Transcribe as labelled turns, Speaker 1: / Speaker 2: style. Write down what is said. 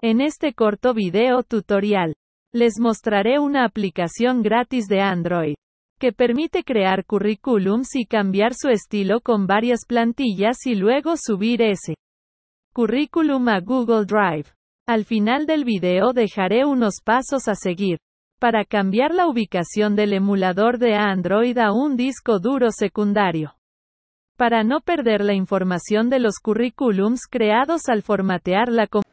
Speaker 1: En este corto video tutorial, les mostraré una aplicación gratis de Android que permite crear currículums y cambiar su estilo con varias plantillas y luego subir ese currículum a Google Drive. Al final del video dejaré unos pasos a seguir para cambiar la ubicación del emulador de Android a un disco duro secundario. Para no perder la información de los currículums creados al formatear la computadora.